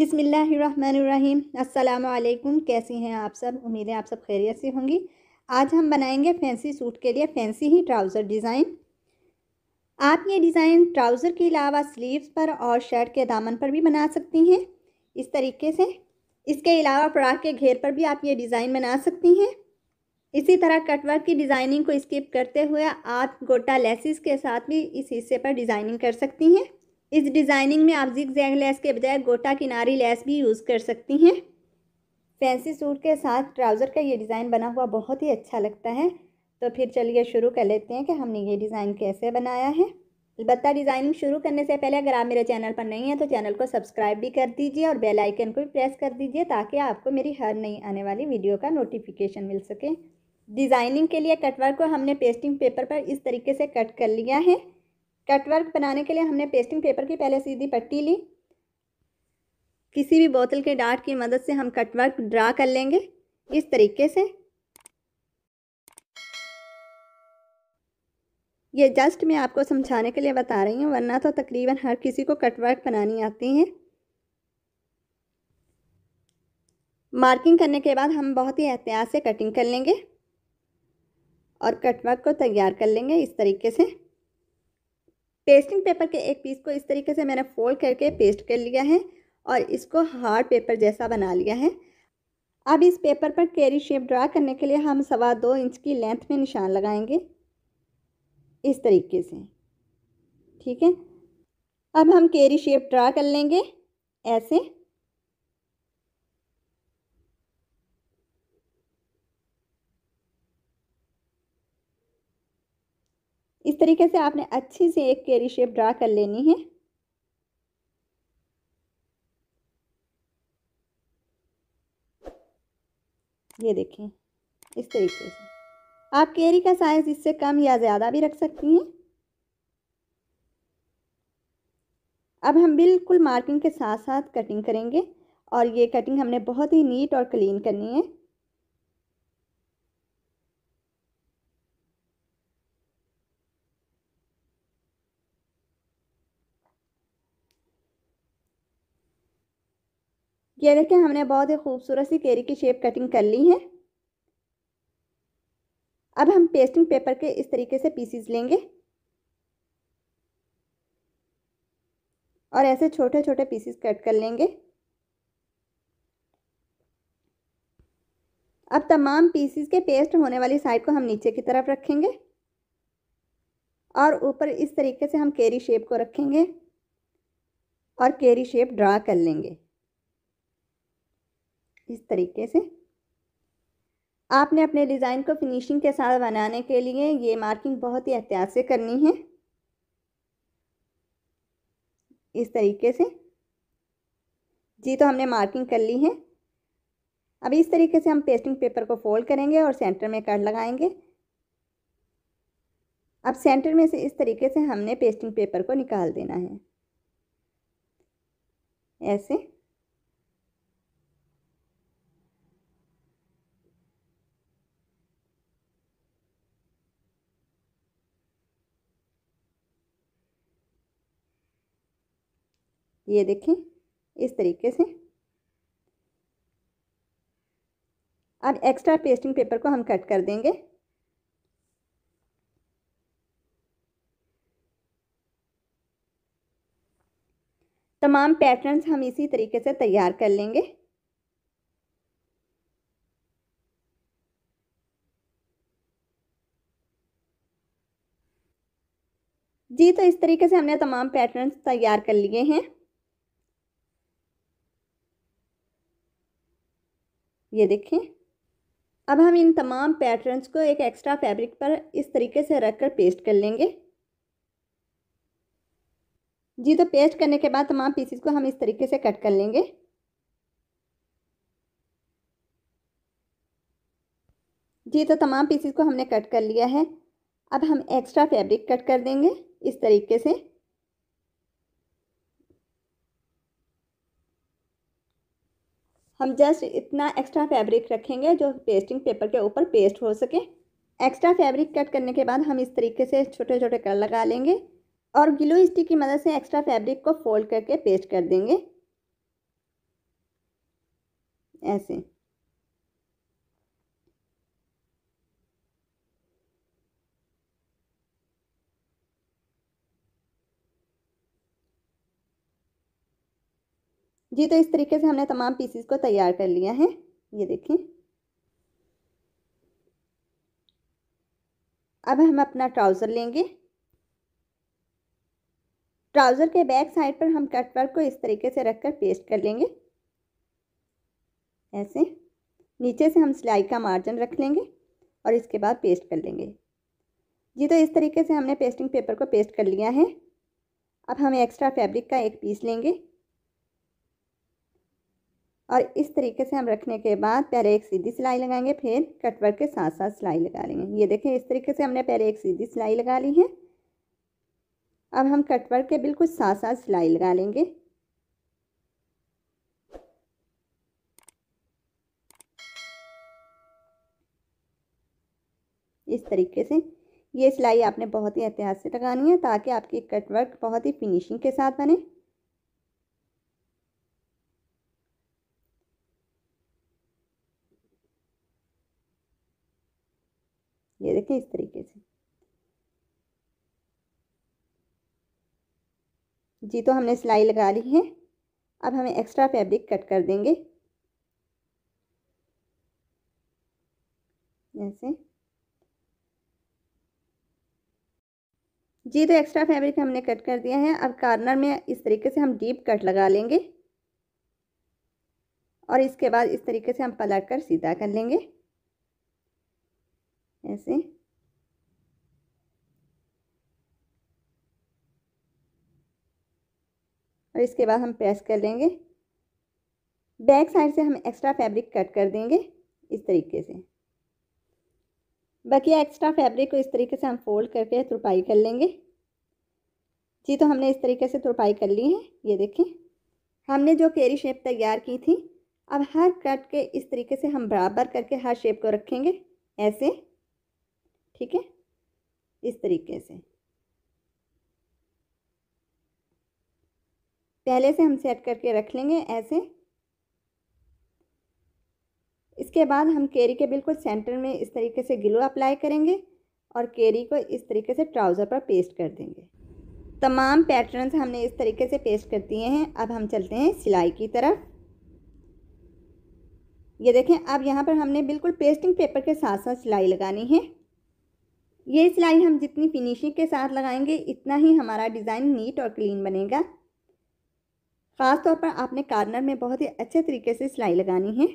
बिसमीम् अल्लाम कैसी हैं आप सब उम्मीदें आप सब खैरियत से होंगी आज हम बनाएंगे फैंसी सूट के लिए फैंसी ही ट्राउज़र डिज़ाइन आप ये डिज़ाइन ट्राउज़र के अलावा स्लीव्स पर और शर्ट के दामन पर भी बना सकती हैं इस तरीके से इसके अलावा फ्राक के घेर पर भी आप ये डिज़ाइन बना सकती हैं इसी तरह कटवर्क की डिज़ाइनिंग को स्किप करते हुए आप गोटा लेसिस के साथ भी इस हिस्से पर डिज़ाइनिंग कर सकती हैं इस डिज़ाइनिंग में आप जिग जैग लेस के बजाय गोटा किनारी लेस भी यूज़ कर सकती हैं फैंसी सूट के साथ ट्राउज़र का ये डिज़ाइन बना हुआ बहुत ही अच्छा लगता है तो फिर चलिए शुरू कर लेते हैं कि हमने ये डिज़ाइन कैसे बनाया है अलबत् डिज़ाइनिंग शुरू करने से पहले अगर आप मेरे चैनल पर नहीं हैं तो चैनल को सब्सक्राइब भी कर दीजिए और बेल आइकन को भी प्रेस कर दीजिए ताकि आपको मेरी हर नई आने वाली वीडियो का नोटिफिकेशन मिल सके डिज़ाइनिंग के लिए कटवर्क को हमने पेस्टिंग पेपर पर इस तरीके से कट कर लिया है कटवर्क बनाने के लिए हमने पेस्टिंग पेपर की पहले सीधी पट्टी ली किसी भी बोतल के डार्ट की मदद से हम कटवर्क ड्रा कर लेंगे इस तरीके से ये जस्ट मैं आपको समझाने के लिए बता रही हूँ वरना तो तकरीबन हर किसी को कटवर्क बनानी आती है मार्किंग करने के बाद हम बहुत ही एहतियात से कटिंग कर लेंगे और कटवर्क को तैयार कर लेंगे इस तरीके से पेस्टिंग पेपर के एक पीस को इस तरीके से मैंने फोल्ड करके पेस्ट कर लिया है और इसको हार्ड पेपर जैसा बना लिया है अब इस पेपर पर कैरी शेप ड्रा करने के लिए हम सवा दो इंच की लेंथ में निशान लगाएंगे इस तरीके से ठीक है अब हम कैरी शेप ड्रा कर लेंगे ऐसे इस तरीके से आपने अच्छी सी एक कैरी शेप ड्रा कर लेनी है ये देखें इस तरीके से आप कैरी का साइज़ इससे कम या ज़्यादा भी रख सकती हैं अब हम बिल्कुल मार्किंग के साथ साथ कटिंग करेंगे और ये कटिंग हमने बहुत ही नीट और क्लीन करनी है ये देखें हमने बहुत ही खूबसूरत सी केरी की शेप कटिंग कर ली है अब हम पेस्टिंग पेपर के इस तरीके से पीसीस लेंगे और ऐसे छोटे छोटे पीसीस कट कर लेंगे अब तमाम पीसीस के पेस्ट होने वाली साइड को हम नीचे की तरफ रखेंगे और ऊपर इस तरीके से हम केरी शेप को रखेंगे और केरी शेप ड्रा कर लेंगे इस तरीके से आपने अपने डिज़ाइन को फिनिशिंग के साथ बनाने के लिए ये मार्किंग बहुत ही एहतियात से करनी है इस तरीके से जी तो हमने मार्किंग कर ली है अब इस तरीके से हम पेस्टिंग पेपर को फोल्ड करेंगे और सेंटर में कट लगाएंगे अब सेंटर में से इस तरीके से हमने पेस्टिंग पेपर को निकाल देना है ऐसे ये देखें इस तरीके से अब एक्स्ट्रा पेस्टिंग पेपर को हम कट कर देंगे तमाम पैटर्न्स हम इसी तरीके से तैयार कर लेंगे जी तो इस तरीके से हमने तमाम पैटर्न्स तैयार कर लिए हैं ये देखें अब हम इन तमाम पैटर्न्स को एक एक्स्ट्रा फैब्रिक पर इस तरीके से रख कर पेस्ट कर लेंगे जी तो पेस्ट करने के बाद तमाम पीसीस को हम इस तरीके से कट कर लेंगे जी तो तमाम पीसीस को हमने कट कर लिया है अब हम एक्स्ट्रा फैब्रिक कट कर देंगे इस तरीके से हम जस्ट इतना एक्स्ट्रा फैब्रिक रखेंगे जो पेस्टिंग पेपर के ऊपर पेस्ट हो सके एक्स्ट्रा फैब्रिक कट करने के बाद हम इस तरीके से छोटे छोटे कर लगा लेंगे और ग्लू स्टिक की मदद से एक्स्ट्रा फैब्रिक को फोल्ड करके पेस्ट कर देंगे ऐसे जी तो इस तरीके से हमने तमाम पीसीस को तैयार कर लिया है ये देखें अब हम अपना ट्राउज़र लेंगे ट्राउज़र के बैक साइड पर हम कट वर्क को इस तरीके से रखकर पेस्ट कर लेंगे ऐसे नीचे से हम सिलाई का मार्जिन रख लेंगे और इसके बाद पेस्ट कर लेंगे जी तो इस तरीके से हमने पेस्टिंग पेपर को पेस्ट कर लिया है अब हम एक्स्ट्रा फैब्रिक का एक पीस लेंगे और इस तरीके से हम रखने के बाद पहले एक सीधी सिलाई लगाएंगे फिर कटवर्क के साथ साथ सिलाई लगा लेंगे ये देखें इस तरीके से हमने पहले एक सीधी सिलाई लगा ली है अब हम कटवर्क के बिल्कुल साथ साथ सिलाई लगा लेंगे इस तरीके से ये सिलाई आपने बहुत ही एहतियात से लगानी है ताकि आपकी कटवर्क बहुत ही फिनिशिंग के साथ बने ये देखें इस तरीके से जी तो हमने सिलाई लगा ली है अब हमें एक्स्ट्रा फैब्रिक कट कर देंगे ऐसे जी तो एक्स्ट्रा फैब्रिक हमने कट कर दिया है अब कार्नर में इस तरीके से हम डीप कट लगा लेंगे और इसके बाद इस तरीके से हम पलट कर सीधा कर लेंगे ऐसे और इसके बाद हम प्रेस कर लेंगे बैक साइड से हम एक्स्ट्रा फैब्रिक कट कर देंगे इस तरीके से बाकी एक्स्ट्रा फैब्रिक को इस तरीके से हम फोल्ड करके तुरपाई कर लेंगे जी तो हमने इस तरीके से तुरपाई कर ली है ये देखें हमने जो केरी शेप तैयार की थी अब हर कट के इस तरीके से हम बराबर करके हर शेप को रखेंगे ऐसे ठीक है इस तरीके से पहले से हम सेट करके रख लेंगे ऐसे इसके बाद हम कैरी के बिल्कुल सेंटर में इस तरीके से गिलो अप्लाई करेंगे और कैरी को इस तरीके से ट्राउज़र पर पेस्ट कर देंगे तमाम पैटर्न्स हमने इस तरीके से पेस्ट कर दिए हैं अब हम चलते हैं सिलाई की तरफ ये देखें अब यहाँ पर हमने बिल्कुल पेस्टिंग पेपर के साथ साथ सिलाई लगानी है ये सिलाई हम जितनी फिनिशिंग के साथ लगाएंगे इतना ही हमारा डिज़ाइन नीट और क्लीन बनेगा ख़ास तौर पर आपने कार्नर में बहुत ही अच्छे तरीके से सिलाई लगानी है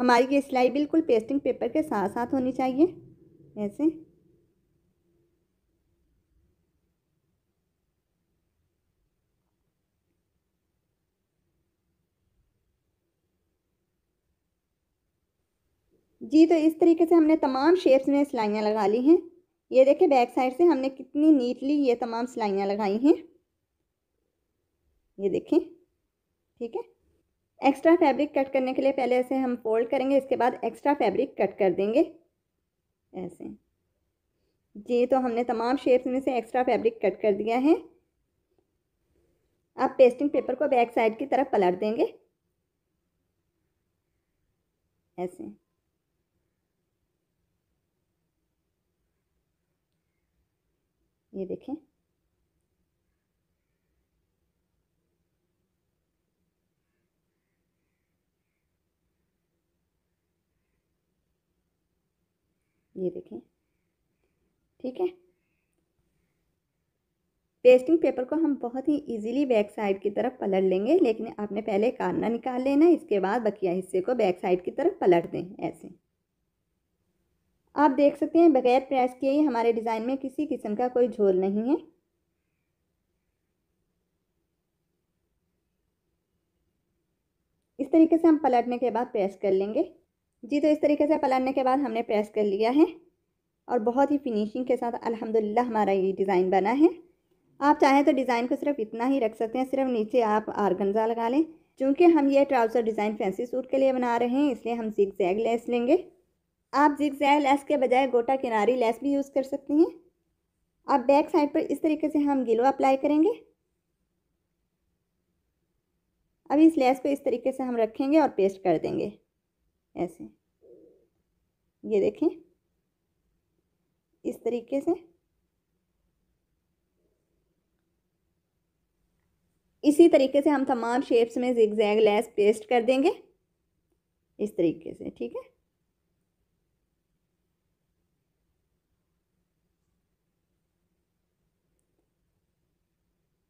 हमारी ये सिलाई बिल्कुल पेस्टिंग पेपर के साथ साथ होनी चाहिए ऐसे जी तो इस तरीके से हमने तमाम शेप्स में सिलाइयाँ लगा ली हैं ये देखें बैक साइड से हमने कितनी नीटली ये तमाम सिलाइयाँ लगाई हैं ये देखें ठीक है एक्स्ट्रा फैब्रिक कट करने के लिए पहले ऐसे हम फोल्ड करेंगे इसके बाद एक्स्ट्रा फैब्रिक कट कर देंगे ऐसे जी तो हमने तमाम शेप्स में से एक्स्ट्रा फैब्रिक कट कर दिया है आप पेस्टिंग पेपर को बैक साइड की तरफ पलट देंगे ऐसे ये देखें ये देखें ठीक है पेस्टिंग पेपर को हम बहुत ही इजीली बैक साइड की तरफ पलट लेंगे लेकिन आपने पहले कारना निकाल लेना इसके बाद बकिया हिस्से को बैक साइड की तरफ पलट दें ऐसे आप देख सकते हैं बगैर प्रेस किए ही हमारे डिज़ाइन में किसी किस्म का कोई झोल नहीं है इस तरीके से हम पलटने के बाद प्रेस कर लेंगे जी तो इस तरीके से पलटने के बाद हमने प्रेस कर लिया है और बहुत ही फिनिशिंग के साथ अल्हम्दुलिल्लाह हमारा ये डिज़ाइन बना है आप चाहें तो डिज़ाइन को सिर्फ इतना ही रख सकते हैं सिर्फ नीचे आप आरगंजा लगा लें चूँकि हम ये ट्राउज़र डिज़ाइन फैंसी सूट के लिए बना रहे हैं इसलिए हम सिक्स जैग लेस लेंगे आप जिग लेस के बजाय गोटा किनारी लेस भी यूज़ कर सकती हैं अब बैक साइड पर इस तरीके से हम गिलो अप्लाई करेंगे अब इस लेस को इस तरीके से हम रखेंगे और पेस्ट कर देंगे ऐसे ये देखें इस तरीके से इसी तरीके से हम तमाम शेप्स में जिग लेस पेस्ट कर देंगे इस तरीके से ठीक है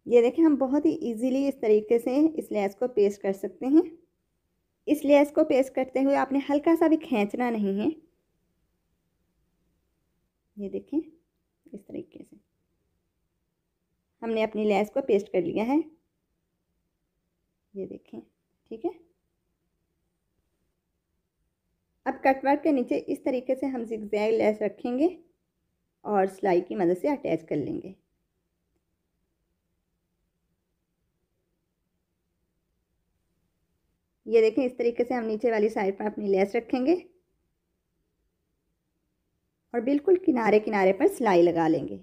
ये देखें हम बहुत ही इजीली इस तरीके से इस लेस को पेस्ट कर सकते हैं इस लेस को पेस्ट करते हुए आपने हल्का सा भी खींचना नहीं है ये देखें इस तरीके से हमने अपनी लेस को पेस्ट कर लिया है ये देखें ठीक है अब कटवर्क के नीचे इस तरीके से हम जिगजैग लेस रखेंगे और सिलाई की मदद से अटैच कर लेंगे ये देखें इस तरीके से हम नीचे वाली साइड पर अपनी लेस रखेंगे और बिल्कुल किनारे किनारे पर सिलाई लगा लेंगे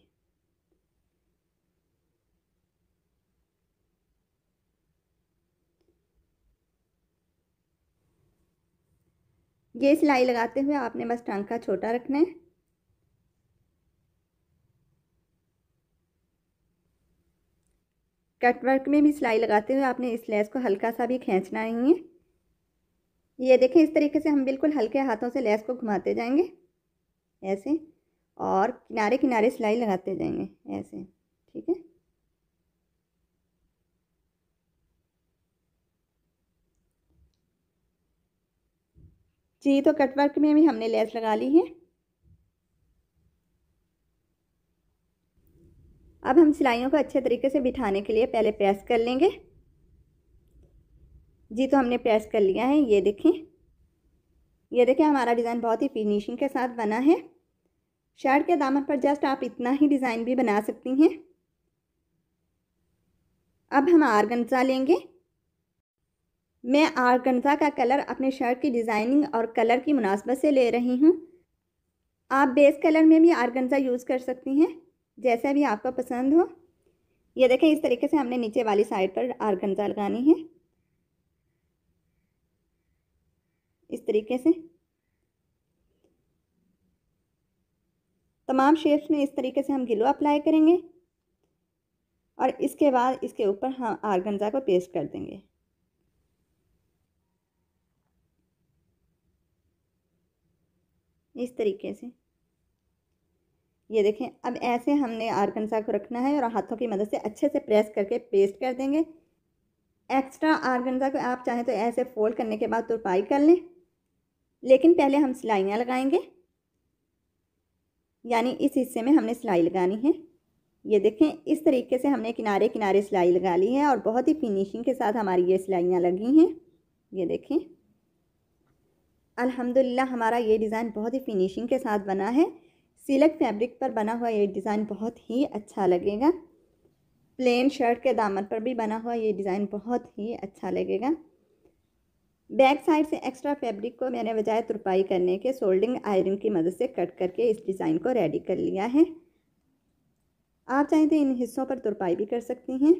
ये सिलाई लगाते हुए आपने बस टांका छोटा रखना है कटवर्क में भी सिलाई लगाते हुए आपने इस लेस को हल्का सा भी खींचना नहीं है ये देखें इस तरीके से हम बिल्कुल हल्के हाथों से लेस को घुमाते जाएंगे ऐसे और किनारे किनारे सिलाई लगाते जाएंगे ऐसे ठीक है जी तो कटवर्क में भी हमने लेस लगा ली है अब हम सिलाइयों को अच्छे तरीके से बिठाने के लिए पहले प्रेस कर लेंगे जी तो हमने प्रेस कर लिया है ये देखें ये देखें हमारा डिज़ाइन बहुत ही फिनिशिंग के साथ बना है शर्ट के दामन पर जस्ट आप इतना ही डिज़ाइन भी बना सकती हैं अब हम आरगंजा लेंगे मैं आरगनजा का कलर अपने शर्ट की डिज़ाइनिंग और कलर की मुनासबत से ले रही हूँ आप बेस कलर में भी आरगनजा यूज़ कर सकती हैं जैसा भी आपको पसंद हो ये देखें इस तरीके से हमने नीचे वाली साइड पर आरगंजा लगानी है इस तरीके से तमाम शेप्स में इस तरीके से हम गिलो अप्लाई करेंगे और इसके बाद इसके ऊपर हम आर्गनजा को पेस्ट कर देंगे इस तरीके से ये देखें अब ऐसे हमने आर्गनजा को रखना है और हाथों की मदद से अच्छे से प्रेस करके पेस्ट कर देंगे एक्स्ट्रा आर्गनजा को आप चाहें तो ऐसे फोल्ड करने के बाद तुरपाई कर लें लेकिन पहले हम सिलाइयाँ लगाएंगे यानी इस हिस्से में हमने सिलाई लगानी है ये देखें इस तरीके से हमने किनारे किनारे सिलाई लगा ली है और बहुत ही फिनिशिंग के साथ हमारी ये सिलाइयाँ लगी हैं ये देखें अल्हम्दुलिल्लाह हमारा ये डिज़ाइन बहुत ही फिनिशिंग के साथ बना है सिलक फैब्रिक पर बना हुआ ये डिज़ाइन बहुत ही अच्छा लगेगा प्लेन शर्ट के दामन पर भी बना हुआ ये डिज़ाइन बहुत ही अच्छा लगेगा बैक साइड से एक्स्ट्रा फैब्रिक को मैंने बजाय तुरपाई करने के सोल्डिंग आयरन की मदद से कट करके इस डिज़ाइन को रेडी कर लिया है आप चाहें तो इन हिस्सों पर तुरपाई भी कर सकती हैं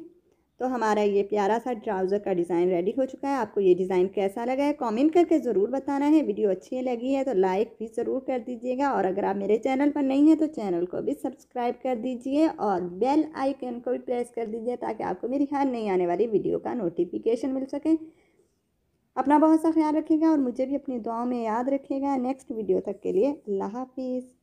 तो हमारा ये प्यारा सा ट्राउज़र का डिज़ाइन रेडी हो चुका है आपको ये डिज़ाइन कैसा लगा है कमेंट करके ज़रूर बताना है वीडियो अच्छी लगी है तो लाइक भी ज़रूर कर दीजिएगा और अगर आप मेरे चैनल पर नहीं हैं तो चैनल को भी सब्सक्राइब कर दीजिए और बेल आइकन को भी प्रेस कर दीजिए ताकि आपको मेरी हर नई आने वाली वीडियो का नोटिफिकेशन मिल सके अपना बहुत सा ख्याल रखिएगा और मुझे भी अपनी दुआओं में याद रखिएगा नेक्स्ट वीडियो तक के लिए अल्लाह हाफिज़